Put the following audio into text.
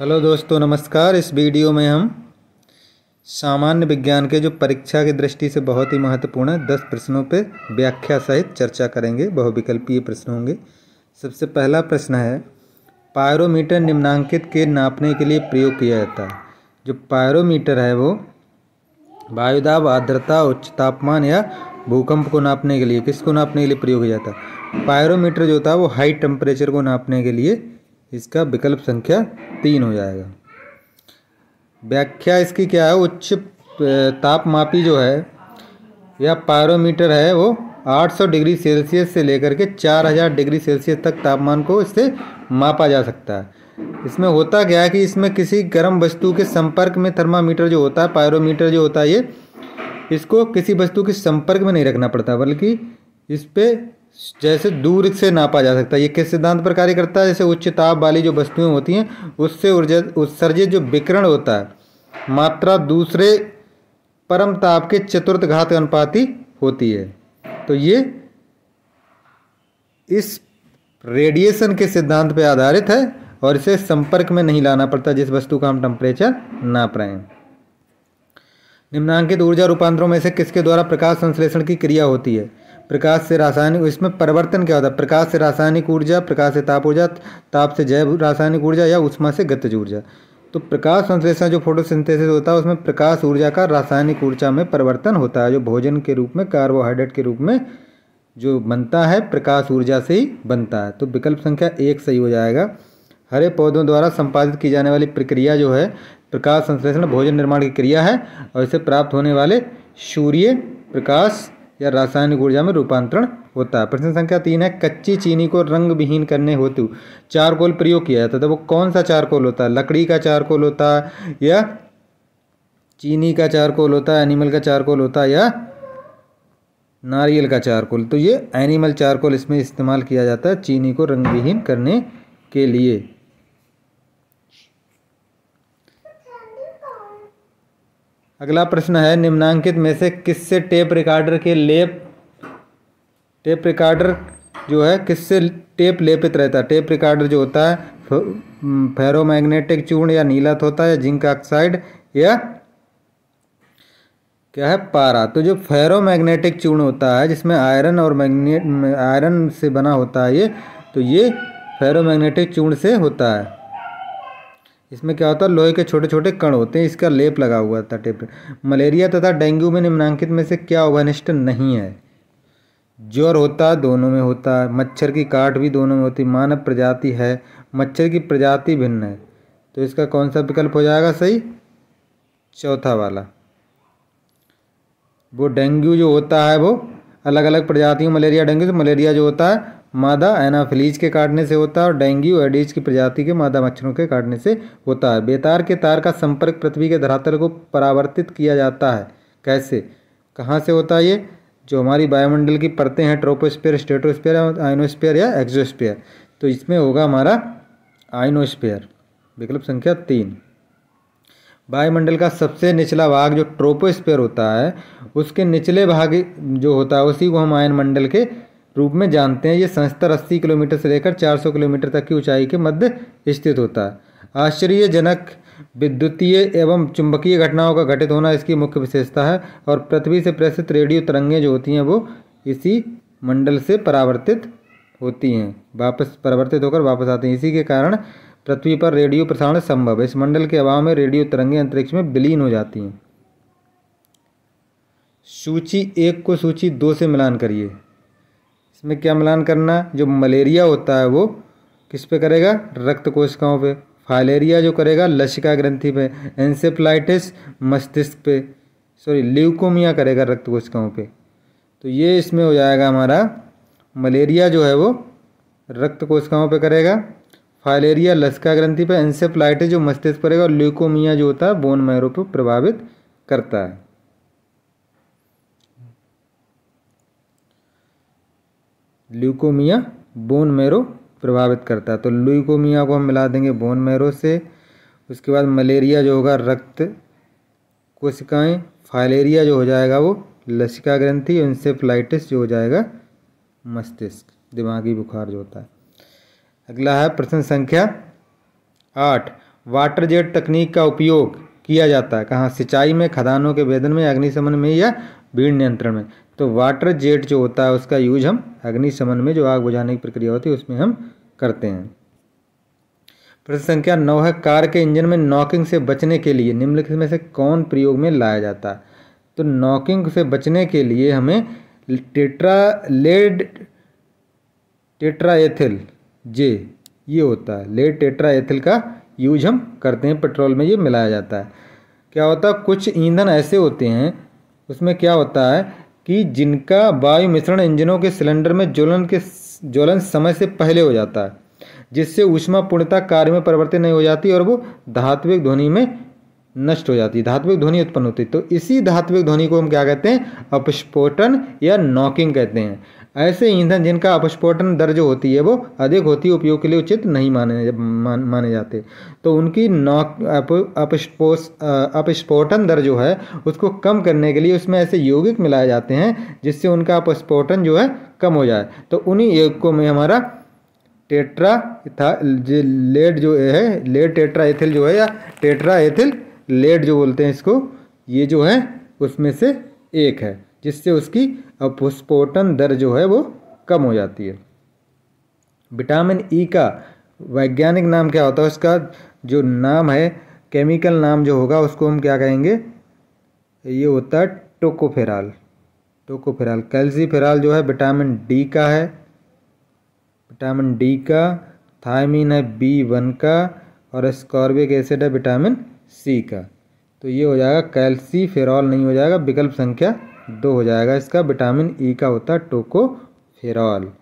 hello दोस्तों नमस्कार इस वीडियो में हम सामान्य विज्ञान के जो परीक्षा की दृष्टि से बहुत ही महत्वपूर्ण है दस प्रश्नों पर व्याख्या सहित चर्चा करेंगे बहुविकल्पीय प्रश्न होंगे सबसे पहला प्रश्न है पायरोमीटर निम्नांकित के नापने के लिए प्रयोग किया जाता है जो पायरोमीटर है वो वायुदाब आर्द्रता उच्च तापमान या भूकंप को नापने के लिए किसको नापने के लिए प्रयोग किया जाता है पायरोमीटर जो होता है वो हाई टेम्परेचर को नापने के लिए इसका विकल्प संख्या तीन हो जाएगा व्याख्या इसकी क्या है उच्च तापमापी जो है या पायरोमीटर है वो 800 डिग्री सेल्सियस से लेकर के 4000 डिग्री सेल्सियस तक तापमान को इससे मापा जा सकता है इसमें होता क्या है कि इसमें किसी गर्म वस्तु के संपर्क में थर्मामीटर जो होता है पायरोमीटर जो होता है ये इसको किसी वस्तु के संपर्क में नहीं रखना पड़ता बल्कि इस पर जैसे दूर से नापा जा सकता है ये किस सिद्धांत पर कार्य करता है जैसे उच्च ताप वाली जो वस्तुएं होती हैं उससे ऊर्जा उत्सर्जित जो विकरण होता है मात्रा दूसरे परम ताप के चतुर्थ घात अनुपाती होती है तो ये इस रेडिएशन के सिद्धांत पर आधारित है और इसे संपर्क में नहीं लाना पड़ता जिस वस्तु का हम टेम्परेचर नाप रहे हैं निम्नांकित ऊर्जा रूपांतरों में से किसके द्वारा प्रकाश संश्लेषण की क्रिया होती है प्रकाश से रासायनिक इसमें परिवर्तन क्या होता है प्रकाश से रासायनिक ऊर्जा प्रकाश से ताप ऊर्जा ताप से जैव रासायनिक ऊर्जा या उष्मा से गतिज ऊर्जा तो प्रकाश संश्लेषण जो फोटोसिंथेसिस होता है उसमें प्रकाश ऊर्जा का रासायनिक ऊर्जा में परिवर्तन होता है जो भोजन के रूप में कार्बोहाइड्रेट के रूप में जो बनता है प्रकाश ऊर्जा से ही बनता है तो विकल्प संख्या एक सही हो जाएगा हरे पौधों द्वारा संपादित की जाने वाली प्रक्रिया जो है प्रकाश संश्लेषण भोजन निर्माण की क्रिया है और इसे प्राप्त होने वाले सूर्य प्रकाश या रासायनिक ऊर्जा में रूपांतरण होता है प्रश्न संख्या तीन है कच्ची चीनी को रंग विहीन करने हेतु चारकोल प्रयोग किया जाता है तो वो कौन सा चारकोल होता है लकड़ी का चारकोल होता है या चीनी का चारकोल होता है एनिमल का चारकोल होता है या नारियल का चारकोल तो ये एनिमल चारकोल इसमें इस्तेमाल किया जाता है चीनी को रंगविहीन करने के लिए अगला प्रश्न है निम्नांकित में से किससे टेप रिकॉर्डर के लेप टेप रिकॉर्डर जो है किससे टेप लेपित रहता है टेप रिकॉर्डर जो होता है फेरोमैग्नेटिक चूर्ण या नीलत होता है या जिंक ऑक्साइड या क्या है पारा तो जो फेरोमैग्नेटिक चूर्ण होता है जिसमें आयरन और मैग्नेट आयरन से बना होता है ये तो ये फेरोमैग्नेटिक चूर्ण से होता है इसमें क्या होता है लोहे के छोटे छोटे कण होते हैं इसका लेप लगा हुआ था टेप मलेरिया तथा डेंगू में निम्नांकित में से क्या उभनिष्ठ नहीं है ज्वर होता है दोनों में होता है मच्छर की काट भी दोनों में होती मानव प्रजाति है मच्छर की प्रजाति भिन्न है तो इसका कौन सा विकल्प हो जाएगा सही चौथा वाला वो डेंगू जो होता है वो अलग अलग प्रजातियों मलेरिया डेंगू तो मलेरिया जो होता है मादा एनाफिलीज के काटने से होता है और डेंगू एडीज की प्रजाति के मादा मच्छरों के काटने से होता है बेतार के तार का संपर्क पृथ्वी के धरातल को परावर्तित किया जाता है कैसे कहाँ से होता है ये जो हमारी वायुमंडल की परतें हैं ट्रोपोस्पेयर स्टेटोस्पेयर आइनोस्पेयर या एक्जोस्फेयर तो इसमें होगा हमारा आइनोस्पेयर विकल्प संख्या तीन वायुमंडल का सबसे निचला भाग जो ट्रोपोस्पेयर होता है उसके निचले भाग जो होता है उसी को हम आयन मंडल के रूप में जानते हैं ये संस्तर अस्सी किलोमीटर से लेकर 400 किलोमीटर तक की ऊंचाई के मध्य स्थित होता है आश्चर्यजनक विद्युतीय एवं चुंबकीय घटनाओं का घटित होना इसकी मुख्य विशेषता है और पृथ्वी से प्रेषित रेडियो तरंगें जो होती हैं वो इसी मंडल से परावर्तित होती हैं वापस परिवर्तित होकर वापस आती हैं इसी के कारण पृथ्वी पर रेडियो प्रसारण संभव है इस मंडल के अभाव में रेडियो तरंगें अंतरिक्ष में विलीन हो जाती हैं सूची एक को सूची दो से मिलान करिए इसमें क्या मिलान करना जो मलेरिया होता है वो किस पे करेगा रक्त कोशिकाओं पे फाइलेरिया जो करेगा लशिका ग्रंथि पे एंसेफ्लाइटिस मस्तिष्क पे सॉरी ल्यूकोमिया करेगा रक्त कोशिकाओं पे तो ये इसमें हो जाएगा हमारा मलेरिया जो है वो रक्त कोशिकाओं पे करेगा फाइलेरिया लशिका ग्रंथि पे एंसेफ्लाइटिस जो मस्तिष्क करेगा और ल्यूकोमिया जो होता है बोन मैरो पर प्रभावित करता है ल्यूकोमिया बोन मेरो प्रभावित करता है तो ल्यूकोमिया को हम मिला देंगे बोन मेरो से उसके बाद मलेरिया जो होगा रक्त कोशिकाएं फाइलेरिया जो हो जाएगा वो लसिका ग्रंथि इंसेफ्लाइटिस जो हो जाएगा मस्तिष्क दिमागी बुखार जो होता है अगला है प्रश्न संख्या आठ वाटर जेट तकनीक का उपयोग किया जाता है कहाँ सिंचाई में खदानों के वेदन में अग्निशमन में या भीड़ नियंत्रण में तो वाटर जेट जो होता है उसका यूज हम अग्निशमन में जो आग बुझाने की प्रक्रिया होती है उसमें हम करते हैं प्रश्न संख्या नौ है कार के इंजन में नॉकिंग से बचने के लिए निम्नलिखित में से कौन प्रयोग में लाया जाता है तो नॉकिंग से बचने के लिए हमें टेट्रा लेड टेट्राएथिल जे ये होता है लेड टेट्राएथिल का यूज हम करते हैं पेट्रोल में ये मिलाया जाता है क्या होता है कुछ ईंधन ऐसे होते हैं उसमें क्या होता है कि जिनका वायु मिश्रण इंजनों के सिलेंडर में ज्वलन के ज्वलन समय से पहले हो जाता है जिससे ऊष्मा पूर्णता कार्य में परिवर्तित नहीं हो जाती और वो धात्विक ध्वनि में नष्ट हो जाती है धात्विक ध्वनि उत्पन्न होती है तो इसी धात्विक ध्वनि को हम क्या कहते हैं अपस्फोटन या नॉकिंग कहते हैं ऐसे ईंधन जिनका अपस्फोटन दर जो होती है वो अधिक होती है उपयोग के लिए उचित नहीं माने मान, माने जाते तो उनकी नॉक अप, अपस्फोटन दर जो है उसको कम करने के लिए उसमें ऐसे यौगिक मिलाए जाते हैं जिससे उनका अपस्फोटन जो है कम हो जाए तो उन्हीं यौगिकों में हमारा टेट्रा था लेड जो है लेड टेट्रा एथिल जो है या टेट्रा एथिल लेड जो बोलते हैं इसको ये जो है उसमें से एक है जिससे उसकी अपस्फोटन दर जो है वो कम हो जाती है विटामिन ई e का वैज्ञानिक नाम क्या होता है उसका जो नाम है केमिकल नाम जो होगा उसको हम क्या कहेंगे ये होता है टोकोफेराल टोकोफेराल कैल्सीफेराल जो है विटामिन डी का है विटामिन डी का थायमिन है बी वन का और स्कॉर्बिक एसिड है विटामिन सी का तो ये हो जाएगा कैल्सीफेरॉल नहीं हो जाएगा विकल्प संख्या दो हो जाएगा इसका विटामिन ई e का होता है टोकोफेरॉल